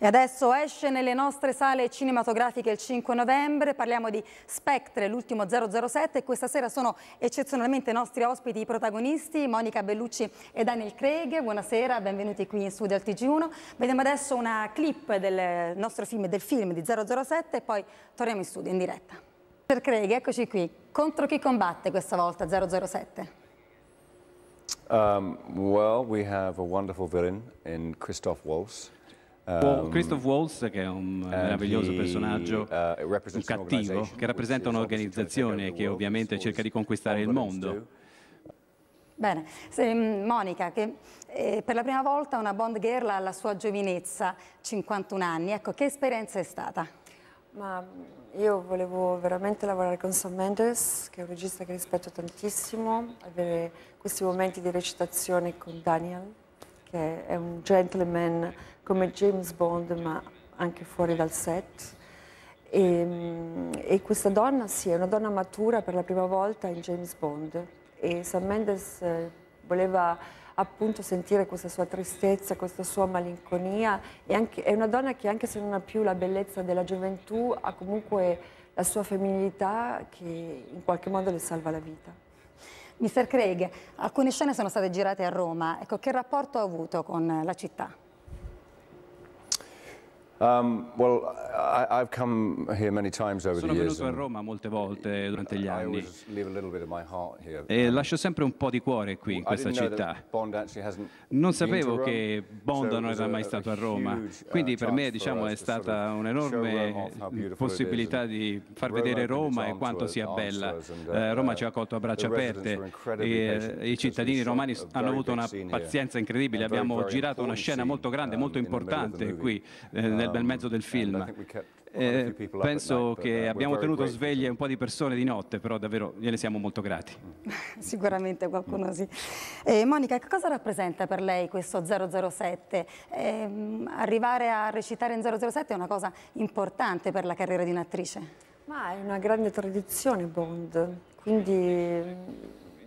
E adesso esce nelle nostre sale cinematografiche il 5 novembre, parliamo di Spectre, l'ultimo 007 e questa sera sono eccezionalmente nostri ospiti i protagonisti, Monica Bellucci e Daniel Craig, buonasera, benvenuti qui in studio al TG1. Vediamo adesso una clip del nostro film, del film di 007 e poi torniamo in studio in diretta. Per Craig, eccoci qui, contro chi combatte questa volta 007? Um, well, we have a wonderful villain in Christoph Waltz. Um, Christoph Waltz, che è un meraviglioso personaggio, uh, un cattivo, che rappresenta un'organizzazione che ovviamente cerca di conquistare il mondo. Bene, Se, mm, Monica, che eh, per la prima volta una Bond girl alla sua giovinezza, 51 anni, ecco, che esperienza è stata? Ma io volevo veramente lavorare con Sam Mendes, che è un regista che rispetto tantissimo, avere questi momenti di recitazione con Daniel, che è un gentleman come James Bond ma anche fuori dal set. E, mm, e, questa donna sì, è una donna matura per la prima volta in James Bond e Sam Mendes eh, voleva appunto sentire questa sua tristezza, questa sua malinconia e anche, è una donna che anche se non ha più la bellezza della gioventù ha comunque la sua femminilità che in qualche modo le salva la vita. Mr. Craig, alcune scene sono state girate a Roma, ecco, che rapporto ha avuto con la città? Um, well, I, I've come here many times over Sono the years venuto a Roma molte volte durante gli anni e um, lascio sempre un po' di cuore qui in questa città. Non sapevo che Bond non era mai stato a Roma, uh, quindi per me diciamo, è stata un'enorme possibilità di far vedere Roma e quanto sia bella. Uh, eh, Roma ci ha accolto a braccia aperte, e, eh, i cittadini romani hanno avuto una pazienza incredibile, abbiamo girato una scena molto grande, molto um, importante qui. Eh, um, nel bel um, mezzo del film. Eh, penso che uh, abbiamo tenuto sveglie un po' di persone di notte, però davvero gliene siamo molto grati. Sicuramente qualcuno sì. Eh, Monica, che cosa rappresenta per lei questo 007? Eh, arrivare a recitare in 007 è una cosa importante per la carriera di un'attrice. Ma è una grande tradizione Bond, quindi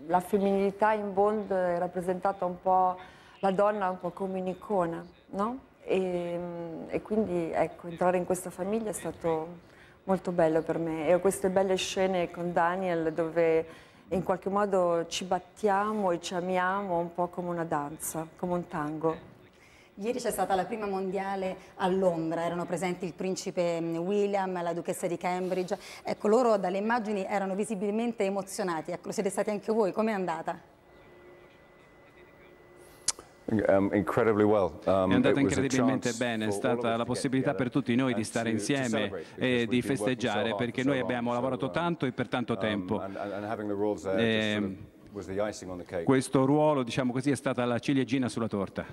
la femminilità in Bond è rappresentata un po', la donna un po' come un'icona, no? E, ehm, e quindi ecco, entrare in questa famiglia è stato molto bello per me e ho queste belle scene con Daniel dove in qualche modo ci battiamo e ci amiamo un po' come una danza, come un tango. Ieri c'è stata la prima mondiale a Londra, erano presenti il principe mm, William, la duchessa di Cambridge, ecco loro dalle immagini erano visibilmente emozionati, ecco siete stati anche voi, com'è andata? Um, incredibly well. um, è andata incredibilmente bene, è stata la possibilità per tutti noi di stare insieme e di festeggiare perché noi abbiamo lavorato tanto e per tanto um, tempo. Ehm, questo ruolo, diciamo così, è stata la ciliegina sulla torta.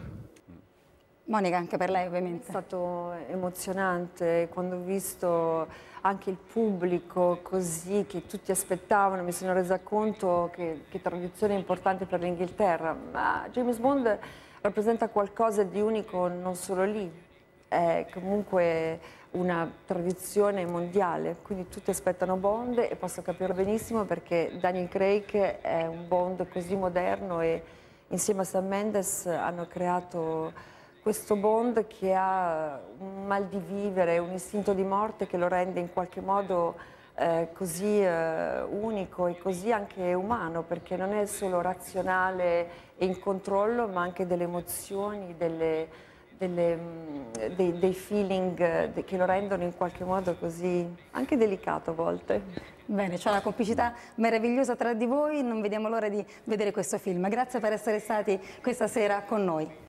Monica, anche per lei ovviamente. È stato emozionante quando ho visto anche il pubblico così che tutti aspettavano, mi sono resa conto che, che tradizione è importante per l'Inghilterra, ma James Bond È rappresenta qualcosa di unico non solo lì, è comunque una tradizione mondiale, quindi tutti aspettano Bond e posso capire benissimo perché Daniel Craig è un Bond così moderno e insieme a Sam Mendes hanno creato questo Bond che ha un mal di vivere, un istinto di morte che lo rende in qualche modo eh, così eh, unico e così anche umano, perché non è solo razionale e in controllo, ma anche delle emozioni, delle, delle, mm, dei, dei, feeling eh, che lo rendono in qualche modo così anche delicato a volte. Bene, c'è una complicità meravigliosa tra di voi, non vediamo l'ora di vedere questo film. Grazie per essere stati questa sera con noi.